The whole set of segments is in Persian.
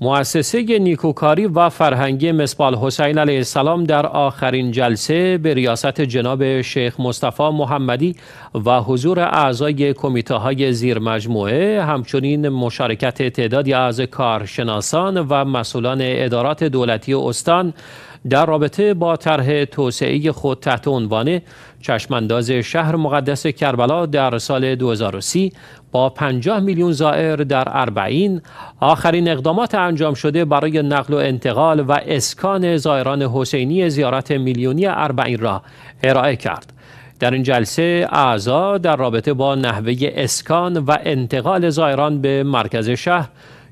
مؤسسه نیکوکاری و فرهنگی مسبال حسین علیه السلام در آخرین جلسه به ریاست جناب شیخ مصطفی محمدی و حضور اعضای کمیته های زیر مجموعه همچنین مشارکت تعدادی از کارشناسان و مسئولان ادارات دولتی استان در رابطه با طرح توسعه خود تحت عنوان چشمانداز شهر مقدس کربلا در سال 2030 با 50 میلیون زائر در اربعین آخرین اقدامات انجام شده برای نقل و انتقال و اسکان زائران حسینی زیارت میلیونی اربعین را ارائه کرد در این جلسه اعضا در رابطه با نحوه اسکان و انتقال زائران به مرکز شهر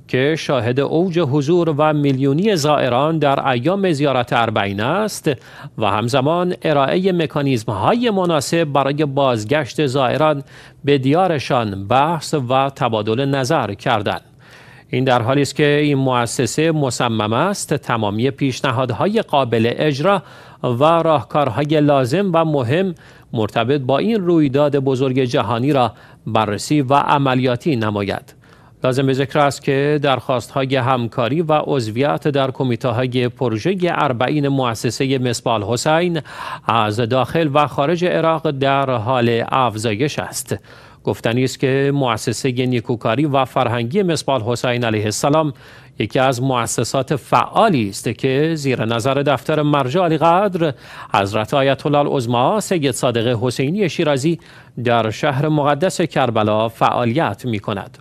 که شاهد اوج حضور و میلیونی زائران در ایام زیارت اربعین است و همزمان ارائه مکانیزم های مناسب برای بازگشت زائران به دیارشان بحث و تبادل نظر کردند. این در حالی است که این مؤسسه مصمم است تمامی پیشنهادهای قابل اجرا و راهکارهای لازم و مهم مرتبط با این رویداد بزرگ جهانی را بررسی و عملیاتی نماید لازم به ذکر است که درخواست های همکاری و عضویت در کمیته های پروژه اربعین مؤسسه مسبال حسین از داخل و خارج عراق در حال افزایش است گفتنی است که مؤسسه نیکوکاری و فرهنگی مسبال حسین علیه السلام یکی از مؤسسات فعالی است که زیر نظر دفتر مرجع علی قدر حضرت آیت الله العظما سید صادق حسینی شیرازی در شهر مقدس کربلا فعالیت می کند.